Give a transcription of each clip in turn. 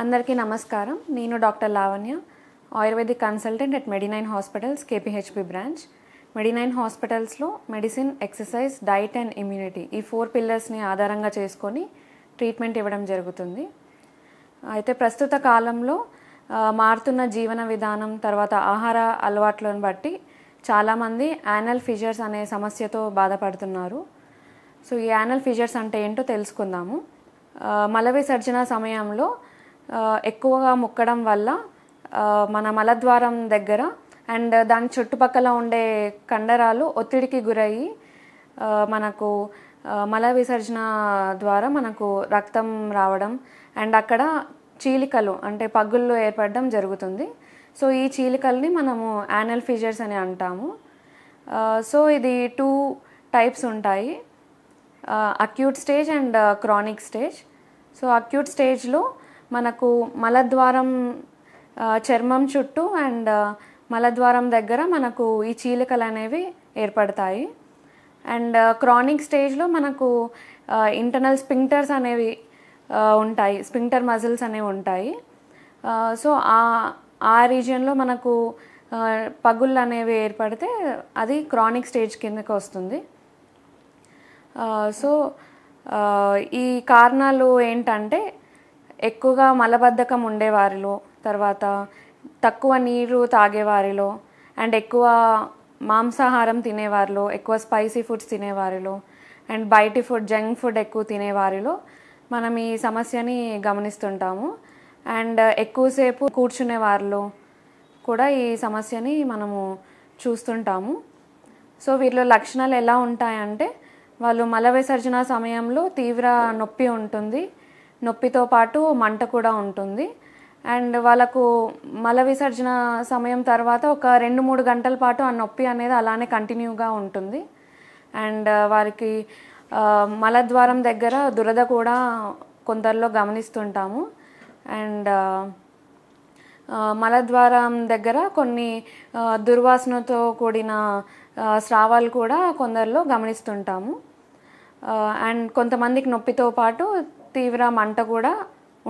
అందరికీ నమస్కారం నేను doctor Lavanya Ayurvedic consultant at Medinine hospitals KPHP branch Medinine హాస్పిటల్స్లో medicine exercise diet and immunity ఈ ఫోర్ పిల్లర్స్ని ఆధారంగా చేసుకొని ట్రీట్మెంట్ ఇవ్వడం జరుగుతుంది అయితే ప్రస్తుత కాలంలో మారుతున్న జీవన విధానం తర్వాత ఆహార అలవాట్లను బట్టి చాలామంది యానల్ ఫిజర్స్ అనే సమస్యతో బాధపడుతున్నారు సో ఈ యానల్ ఫిజర్స్ అంటే ఏంటో తెలుసుకుందాము మల విసర్జన సమయంలో ఎక్కువగా మొక్కడం వల్ల మన మలద్వారం దగ్గర అండ్ దాని చుట్టుపక్కల ఉండే కండరాలు ఒత్తిడికి గురయ్యి మనకు మల విసర్జన ద్వారా మనకు రక్తం రావడం అండ్ అక్కడ చీలికలు అంటే పగుళ్ళు ఏర్పడడం జరుగుతుంది సో ఈ చీలికల్ని మనము యానల్ ఫీజర్స్ అని అంటాము సో ఇది టూ టైప్స్ ఉంటాయి acute stage and chronic stage so acute స్టేజ్లో మనకు మలద్వారం చర్మం చుట్టూ అండ్ మలద్వారం దగ్గర మనకు ఈ చీలికలు అనేవి ఏర్పడతాయి అండ్ క్రానిక్ స్టేజ్లో మనకు ఇంటర్నల్ స్పింక్టర్స్ అనేవి ఉంటాయి స్పింక్టర్ మజిల్స్ అనేవి ఉంటాయి సో ఆ ఆ రీజియన్లో మనకు పగుళ్ళు అనేవి ఏర్పడితే అది క్రానిక్ స్టేజ్ కిందకి వస్తుంది సో ఈ కారణాలు ఏంటంటే ఎక్కువగా మలబద్ధకం ఉండేవారిలో తర్వాత తక్కువ నీరు తాగేవారిలో అండ్ ఎక్కువ మాంసాహారం తినేవారిలో ఎక్కువ స్పైసీ ఫుడ్స్ తినేవారిలో అండ్ బయటి ఫుడ్ జంక్ ఫుడ్ ఎక్కువ తినేవారిలో మనం ఈ సమస్యని గమనిస్తుంటాము అండ్ ఎక్కువసేపు కూర్చునే వారిలో కూడా ఈ సమస్యని మనము చూస్తుంటాము సో వీరిలో లక్షణాలు ఎలా ఉంటాయంటే వాళ్ళు మల విసర్జన సమయంలో తీవ్ర నొప్పి ఉంటుంది నొప్పితో పాటు మంట కూడా ఉంటుంది అండ్ వాళ్ళకు మల విసర్జన సమయం తర్వాత ఒక రెండు మూడు గంటల పాటు ఆ నొప్పి అనేది అలానే కంటిన్యూగా ఉంటుంది అండ్ వారికి మలద్వారం దగ్గర దురద కూడా కొందరిలో గమనిస్తుంటాము అండ్ మలద్వారం దగ్గర కొన్ని దుర్వాసనతో కూడిన స్రావాలు కూడా కొందరిలో గమనిస్తుంటాము అండ్ కొంతమందికి నొప్పితో పాటు తీవ్ర మంట కూడా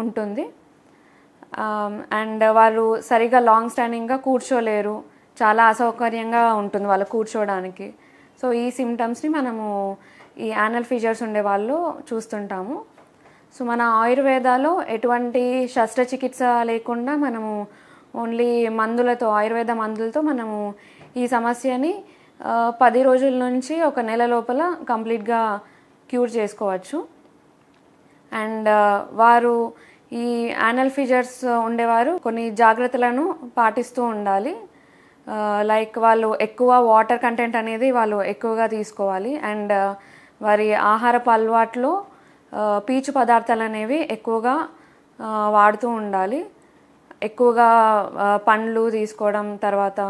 ఉంటుంది అండ్ వాళ్ళు సరిగా లాంగ్ స్టాండింగ్గా కూర్చోలేరు చాలా అసౌకర్యంగా ఉంటుంది వాళ్ళు కూర్చోవడానికి సో ఈ సిమ్టమ్స్ని మనము ఈ యానల్ ఫీజర్స్ ఉండే వాళ్ళు చూస్తుంటాము సో మన ఆయుర్వేదాలో ఎటువంటి శస్త్రచికిత్స లేకుండా మనము ఓన్లీ మందులతో ఆయుర్వేద మందులతో మనము ఈ సమస్యని పది రోజుల నుంచి ఒక నెల లోపల కంప్లీట్గా క్యూర్ చేసుకోవచ్చు అండ్ వారు ఈ యానల్ ఫీజర్స్ ఉండేవారు కొన్ని జాగ్రత్తలను పాటిస్తూ ఉండాలి లైక్ వాళ్ళు ఎక్కువ వాటర్ కంటెంట్ అనేది వాళ్ళు ఎక్కువగా తీసుకోవాలి అండ్ వారి ఆహారపు అలవాట్లు పీచు పదార్థాలు అనేవి ఎక్కువగా వాడుతూ ఉండాలి ఎక్కువగా పండ్లు తీసుకోవడం తర్వాత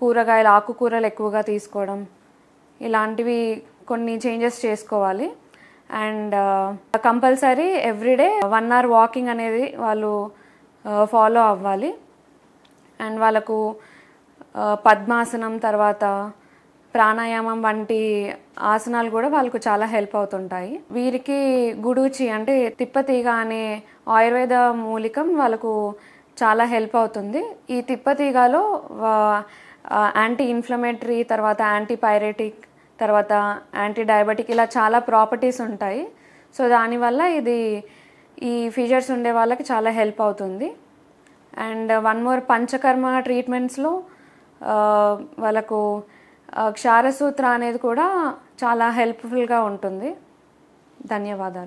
కూరగాయలు ఆకుకూరలు ఎక్కువగా తీసుకోవడం ఇలాంటివి కొన్ని చేంజెస్ చేసుకోవాలి and compulsory everyday one hour walking అనేది వాళ్ళు ఫాలో అవ్వాలి అండ్ వాళ్ళకు పద్మాసనం తర్వాత ప్రాణాయామం వంటి ఆసనాలు కూడా వాళ్ళకు చాలా హెల్ప్ అవుతుంటాయి వీరికి గుడూచి అంటే తిప్పతీగ అనే ఆయుర్వేద మూలికం వాళ్ళకు చాలా హెల్ప్ అవుతుంది ఈ తిప్పతీగలో యాంటీ ఇన్ఫ్లమేటరీ తర్వాత యాంటీ పైరేటిక్ తర్వాత యాంటీ డయాబెటిక్ ఇలా చాలా ప్రాపర్టీస్ ఉంటాయి సో దానివల్ల ఇది ఈ ఫీచర్స్ ఉండే వాళ్ళకి చాలా హెల్ప్ అవుతుంది అండ్ వన్ మోర్ పంచకర్మ ట్రీట్మెంట్స్లో వాళ్ళకు క్షారసూత్ర అనేది కూడా చాలా హెల్ప్ఫుల్గా ఉంటుంది ధన్యవాదాలు